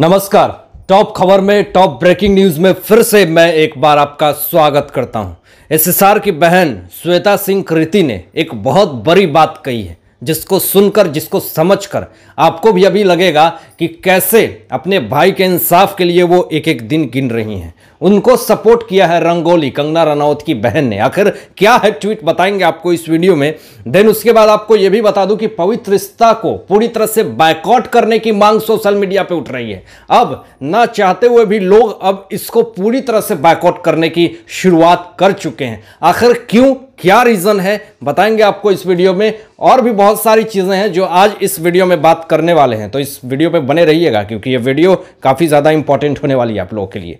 नमस्कार टॉप खबर में टॉप ब्रेकिंग न्यूज में फिर से मैं एक बार आपका स्वागत करता हूं एसएसआर की बहन श्वेता सिंह कृति ने एक बहुत बड़ी बात कही है जिसको सुनकर जिसको समझकर आपको भी अभी लगेगा कि कैसे अपने भाई के इंसाफ के लिए वो एक एक दिन गिन रही हैं उनको सपोर्ट किया है रंगोली कंगना रनौत की बहन ने आखिर क्या है ट्वीट बताएंगे आपको इस वीडियो में देन उसके बाद आपको यह भी बता दूं कि पवित्र रिश्ता को पूरी तरह से बायकॉट करने की मांग सोशल मीडिया पर उठ रही है अब ना चाहते हुए भी लोग अब इसको पूरी तरह से बायकॉट करने की शुरुआत कर चुके हैं आखिर क्यों क्या रीज़न है बताएंगे आपको इस वीडियो में और भी बहुत सारी चीज़ें हैं जो आज इस वीडियो में बात करने वाले हैं तो इस वीडियो पे बने रहिएगा क्योंकि ये वीडियो काफ़ी ज़्यादा इंपॉर्टेंट होने वाली है आप लोगों के लिए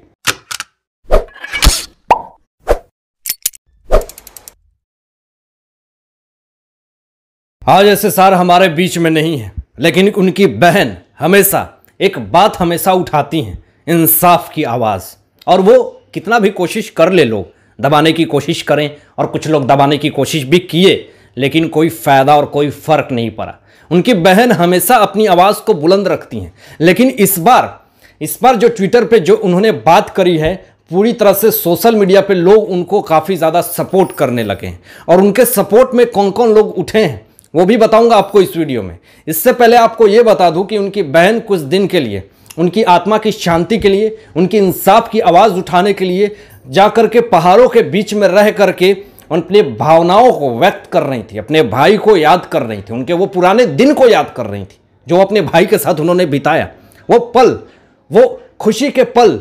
आज हाँ, ऐसे सार हमारे बीच में नहीं है लेकिन उनकी बहन हमेशा एक बात हमेशा उठाती हैं इंसाफ की आवाज़ और वो कितना भी कोशिश कर ले लोग दबाने की कोशिश करें और कुछ लोग दबाने की कोशिश भी किए लेकिन कोई फ़ायदा और कोई फ़र्क नहीं पड़ा उनकी बहन हमेशा अपनी आवाज़ को बुलंद रखती हैं लेकिन इस बार इस बार जो ट्विटर पे जो उन्होंने बात करी है पूरी तरह से सोशल मीडिया पे लोग उनको काफ़ी ज़्यादा सपोर्ट करने लगे हैं और उनके सपोर्ट में कौन कौन लोग उठे हैं वो भी बताऊंगा आपको इस वीडियो में इससे पहले आपको ये बता दूं कि उनकी बहन कुछ दिन के लिए उनकी आत्मा की शांति के लिए उनकी इंसाफ की आवाज़ उठाने के लिए जाकर के पहाड़ों के बीच में रह करके अपने भावनाओं को व्यक्त कर रही थी अपने भाई को याद कर रही थी उनके वो पुराने दिन को याद कर रही थी जो अपने भाई के साथ उन्होंने बिताया वो पल वो खुशी के पल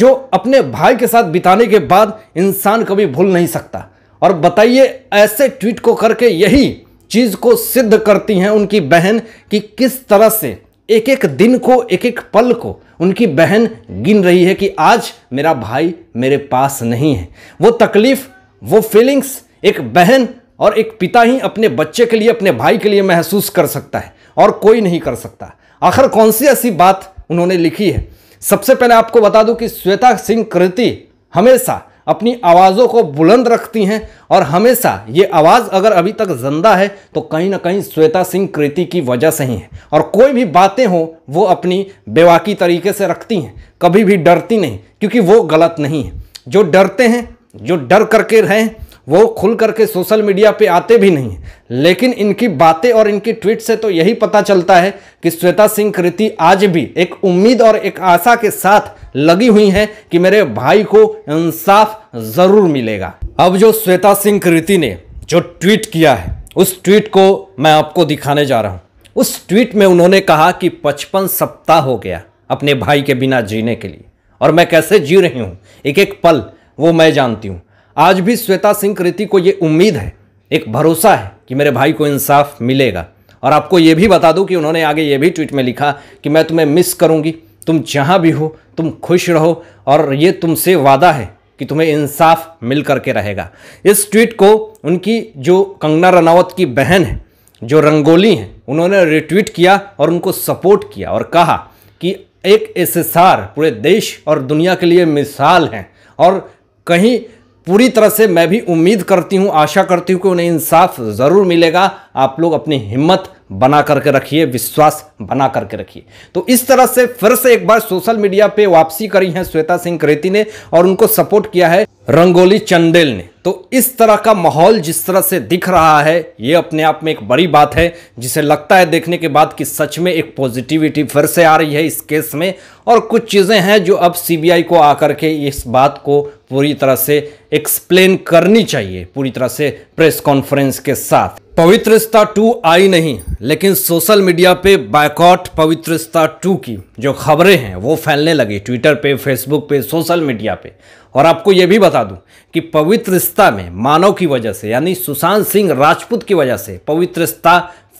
जो अपने भाई के साथ बिताने के बाद इंसान कभी भूल नहीं सकता और बताइए ऐसे ट्वीट को करके यही चीज़ को सिद्ध करती हैं उनकी बहन कि किस तरह से एक एक दिन को एक एक पल को उनकी बहन गिन रही है कि आज मेरा भाई मेरे पास नहीं है वो तकलीफ़ वो फीलिंग्स एक बहन और एक पिता ही अपने बच्चे के लिए अपने भाई के लिए महसूस कर सकता है और कोई नहीं कर सकता आखिर कौन सी ऐसी बात उन्होंने लिखी है सबसे पहले आपको बता दूं कि श्वेता सिंह कृति हमेशा अपनी आवाज़ों को बुलंद रखती हैं और हमेशा ये आवाज़ अगर अभी तक जिंदा है तो कहीं ना कहीं श्वेता सिंह कृति की वजह से ही है और कोई भी बातें हों वो अपनी बेवाकी तरीके से रखती हैं कभी भी डरती नहीं क्योंकि वो गलत नहीं है जो डरते हैं जो डर करके रहें वो खुल करके सोशल मीडिया पे आते भी नहीं लेकिन इनकी बातें और इनकी ट्वीट से तो यही पता चलता है कि श्वेता सिंह कृति आज भी एक उम्मीद और एक आशा के साथ लगी हुई हैं कि मेरे भाई को इंसाफ ज़रूर मिलेगा अब जो श्वेता सिंह कृति ने जो ट्वीट किया है उस ट्वीट को मैं आपको दिखाने जा रहा हूँ उस ट्वीट में उन्होंने कहा कि पचपन सप्ताह हो गया अपने भाई के बिना जीने के लिए और मैं कैसे जी रही हूँ एक एक पल वो मैं जानती हूँ आज भी श्वेता सिंह कृति को ये उम्मीद है एक भरोसा है कि मेरे भाई को इंसाफ मिलेगा और आपको ये भी बता दूं कि उन्होंने आगे ये भी ट्वीट में लिखा कि मैं तुम्हें मिस करूंगी तुम जहाँ भी हो तुम खुश रहो और ये तुमसे वादा है कि तुम्हें इंसाफ मिल करके रहेगा इस ट्वीट को उनकी जो कंगना रनावत की बहन है जो रंगोली हैं उन्होंने रिट्वीट किया और उनको सपोर्ट किया और कहा कि एक एस पूरे देश और दुनिया के लिए मिसाल हैं और कहीं पूरी तरह से मैं भी उम्मीद करती हूँ आशा करती हूँ कि उन्हें इंसाफ ज़रूर मिलेगा आप लोग अपनी हिम्मत बना करके रखिए विश्वास बना करके रखिए तो इस तरह से फिर से एक बार सोशल मीडिया पे वापसी करी है श्वेता सिंह क्रेती ने और उनको सपोर्ट किया है रंगोली चंदेल ने तो इस तरह का माहौल जिस तरह से दिख रहा है ये अपने आप में एक बड़ी बात है जिसे लगता है देखने के बाद कि सच में एक पॉजिटिविटी फिर से आ रही है इस केस में और कुछ चीज़ें हैं जो अब सीबीआई को आकर के इस बात को पूरी तरह से एक्सप्लेन करनी चाहिए पूरी तरह से प्रेस कॉन्फ्रेंस के साथ पवित्रता टू आई नहीं लेकिन सोशल मीडिया पे बायकॉट पवित्र टू की जो खबरें हैं वो फैलने लगी ट्विटर पे फेसबुक पे सोशल मीडिया पे और आपको ये भी बता दूं कि पवित्र में मानव की वजह से यानी सुशांत सिंह राजपूत की वजह से पवित्र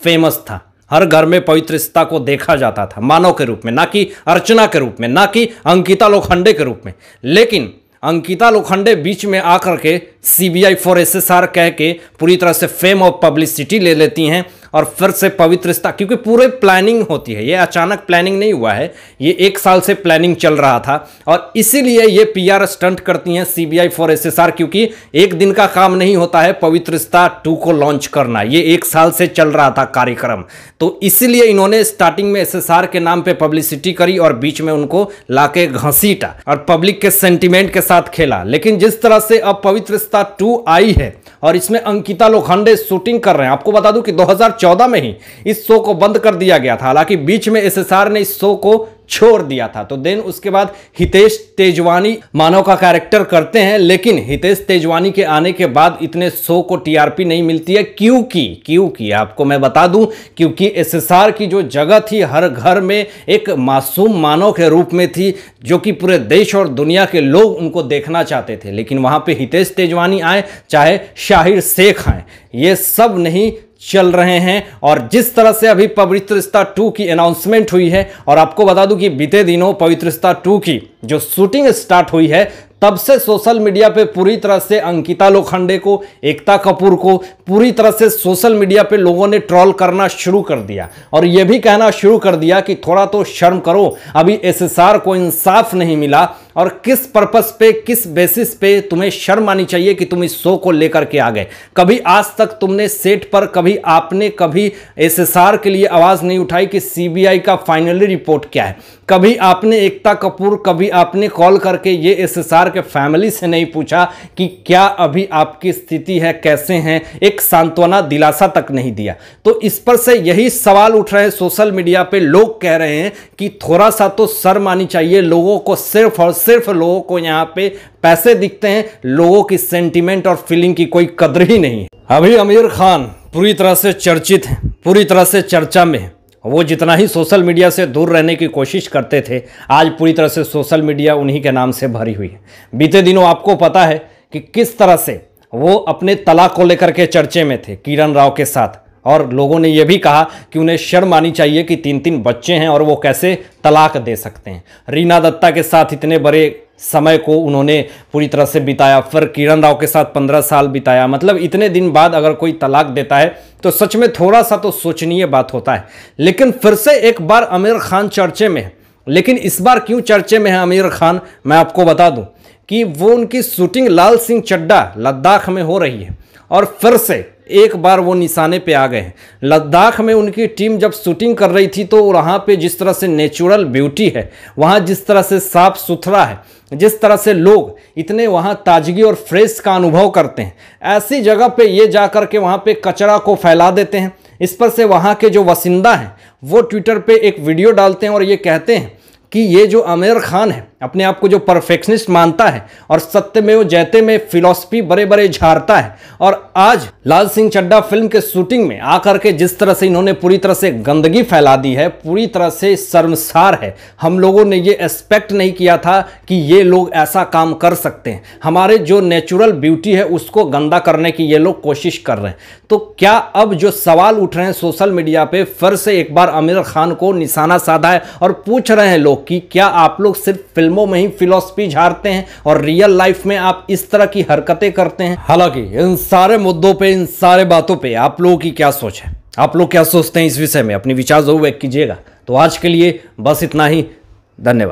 फेमस था हर घर में पवित्रता को देखा जाता था मानव के रूप में ना कि अर्चना के रूप में ना कि अंकिता लोखंडे के रूप में लेकिन अंकिता लोखंडे बीच में आकर के सीबीआई फॉर एसएसआर कह के पूरी तरह से फेम और पब्लिसिटी ले लेती हैं और फिर से पवित्र स्थान क्योंकि पूरे प्लानिंग होती है ये अचानक प्लानिंग नहीं हुआ है ये एक साल से प्लानिंग चल रहा था और इसीलिए ये पीआर स्टंट करती हैं सीबीआई फॉर एसएसआर क्योंकि एक दिन का काम नहीं होता है पवित्र स्था टू को लॉन्च करना ये एक साल से चल रहा था कार्यक्रम तो इसीलिए इन्होंने स्टार्टिंग में एस के नाम पे पब्लिसिटी करी और बीच में उनको लाके घसीटा और पब्लिक के सेंटिमेंट के साथ खेला लेकिन जिस तरह से अब पवित्र स्था टू आई है और इसमें अंकिता लोखंडे शूटिंग कर रहे हैं आपको बता दूं कि 2014 में ही इस शो को बंद कर दिया गया था हालांकि बीच में एसएसआर ने इस शो को छोड़ दिया था तो देन उसके बाद हितेश तेजवानी मानव का कैरेक्टर करते हैं लेकिन हितेश तेजवानी के आने के बाद इतने शो को टीआरपी नहीं मिलती है क्योंकि क्योंकि आपको मैं बता दूं क्योंकि एसएसआर की जो जगह थी हर घर में एक मासूम मानव के रूप में थी जो कि पूरे देश और दुनिया के लोग उनको देखना चाहते थे लेकिन वहां पर हितेश तेजवानी आए चाहे शाहिर शेख आए ये सब नहीं चल रहे हैं और जिस तरह से अभी पवित्र रिश्ता टू की अनाउंसमेंट हुई है और आपको बता दूं कि बीते दिनों पवित्र रिश्ता टू की जो शूटिंग स्टार्ट हुई है तब से सोशल मीडिया पे पूरी तरह से अंकिता लोखंडे को एकता कपूर को पूरी तरह से सोशल मीडिया पे लोगों ने ट्रॉल करना शुरू कर दिया और यह भी कहना शुरू कर दिया कि थोड़ा तो शर्म करो अभी एस को इंसाफ नहीं मिला और किस पर्पस पे किस बेसिस पे तुम्हें शर्म आनी चाहिए कि तुम इस शो को लेकर के आ गए कभी आज तक तुमने सेट पर कभी आपने कभी एसएसआर के लिए आवाज़ नहीं उठाई कि सीबीआई का फाइनली रिपोर्ट क्या है कभी आपने एकता कपूर कभी आपने कॉल करके ये एसएसआर के फैमिली से नहीं पूछा कि क्या अभी आपकी स्थिति है कैसे हैं एक सांत्वना दिलासा तक नहीं दिया तो इस पर से यही सवाल उठ रहे हैं सोशल मीडिया पे लोग कह रहे हैं कि थोड़ा सा तो शर्म आनी चाहिए लोगों को सिर्फ और सिर्फ लोगों को यहाँ पे पैसे दिखते हैं लोगों की सेंटिमेंट और फीलिंग की कोई कदर ही नहीं है अभी आमिर खान पूरी तरह से चर्चित हैं पूरी तरह से चर्चा में है वो जितना ही सोशल मीडिया से दूर रहने की कोशिश करते थे आज पूरी तरह से सोशल मीडिया उन्हीं के नाम से भरी हुई है बीते दिनों आपको पता है कि किस तरह से वो अपने तलाक को लेकर के चर्चे में थे किरण राव के साथ और लोगों ने यह भी कहा कि उन्हें शर्म आनी चाहिए कि तीन तीन बच्चे हैं और वो कैसे तलाक दे सकते हैं रीना दत्ता के साथ इतने बड़े समय को उन्होंने पूरी तरह से बिताया फिर किरण राव के साथ पंद्रह साल बिताया मतलब इतने दिन बाद अगर कोई तलाक देता है तो सच में थोड़ा सा तो सोचनीय बात होता है लेकिन फिर से एक बार आमिर खान चर्चे में है लेकिन इस बार क्यों चर्चे में है आमिर खान मैं आपको बता दूं कि वो उनकी शूटिंग लाल सिंह चड्डा लद्दाख में हो रही है और फिर से एक बार वो निशाने पे आ गए हैं लद्दाख में उनकी टीम जब शूटिंग कर रही थी तो वहाँ पे जिस तरह से नेचुरल ब्यूटी है वहाँ जिस तरह से साफ़ सुथरा है जिस तरह से लोग इतने वहाँ ताजगी और फ्रेश का अनुभव करते हैं ऐसी जगह पे ये जा कर के वहाँ पे कचरा को फैला देते हैं इस पर से वहाँ के जो वसिंदा हैं वो ट्विटर पर एक वीडियो डालते हैं और ये कहते हैं कि ये जो आमिर खान है अपने आप को जो परफेक्शनिस्ट मानता है और सत्य में वो जैते में फिलॉसफी बड़े बड़े झाड़ता है और आज लाल सिंह चड्डा फिल्म के शूटिंग में आकर के जिस तरह से इन्होंने पूरी तरह से गंदगी फैला दी है पूरी तरह से शर्मसार है हम लोगों ने ये एक्सपेक्ट नहीं किया था कि ये लोग ऐसा काम कर सकते हैं हमारे जो नेचुरल ब्यूटी है उसको गंदा करने की ये लोग कोशिश कर रहे हैं तो क्या अब जो सवाल उठ रहे हैं सोशल मीडिया पर फिर से एक बार आमिर खान को निशाना साधा है और पूछ रहे हैं लोग कि क्या आप लोग सिर्फ फिल्म फिल्मों में ही फिलोसफी झाड़ते हैं और रियल लाइफ में आप इस तरह की हरकतें करते हैं हालांकि इन सारे मुद्दों पर इन सारे बातों पर आप लोगों की क्या सोच है आप लोग क्या सोचते हैं इस विषय में अपनी विचार जरूर व्यक्त कीजिएगा तो आज के लिए बस इतना ही धन्यवाद